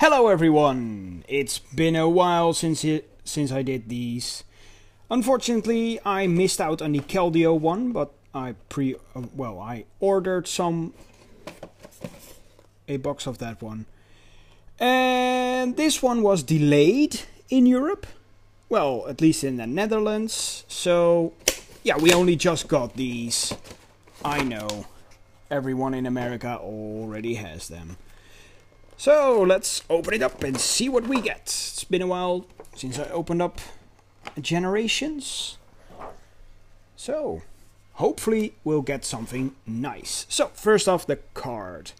Hello everyone! It's been a while since it, since I did these. Unfortunately, I missed out on the Keldeo one, but I pre uh, well, I ordered some a box of that one. And this one was delayed in Europe. Well, at least in the Netherlands. So, yeah, we only just got these. I know everyone in America already has them. So let's open it up and see what we get. It's been a while since I opened up Generations. So hopefully we'll get something nice. So first off the card.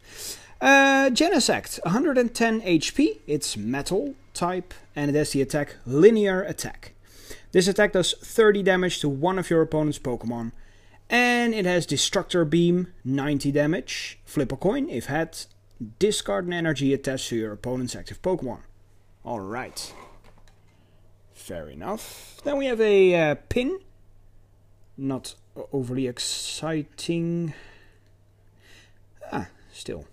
Uh, Genesect, 110 HP, it's metal type, and it has the attack Linear Attack. This attack does 30 damage to one of your opponent's Pokemon, and it has Destructor Beam, 90 damage, flip a coin, if had, Discard an energy attached to your opponent's active Pokemon. Alright. Fair enough. Then we have a uh, pin. Not overly exciting. Ah, still.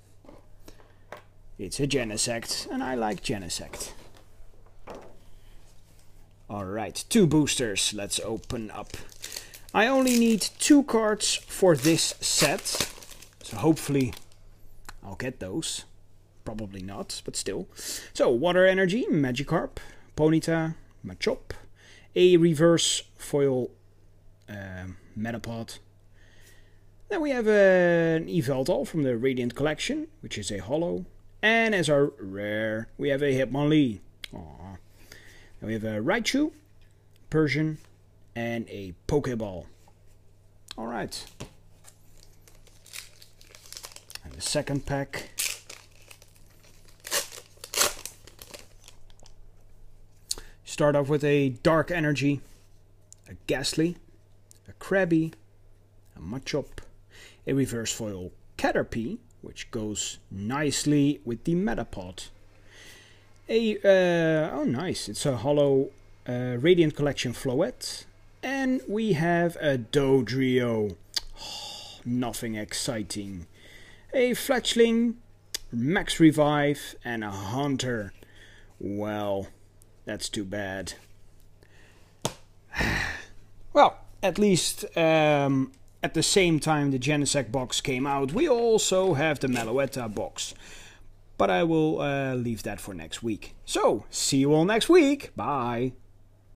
It's a Genesect, and I like Genesect. Alright, two boosters. Let's open up. I only need two cards for this set. So hopefully I'll get those. Probably not, but still. So, Water Energy, Magikarp, Ponyta, Machop, a reverse foil um, Metapod. Then we have uh, an Eveltal from the Radiant Collection, which is a hollow. And as our rare, we have a Hitmonlee. Aww. Then we have a Raichu, Persian, and a Pokeball. All right the second pack. Start off with a Dark Energy, a Ghastly, a Crabby, a Machop, a Reverse Foil Caterpie, which goes nicely with the Metapod. A, uh, oh nice, it's a hollow uh, Radiant Collection Floette. And we have a Dodrio. Oh, nothing exciting a fletchling, max revive, and a hunter. Well, that's too bad. well, at least um, at the same time the Genesec box came out, we also have the Meloetta box. But I will uh, leave that for next week. So, see you all next week. Bye.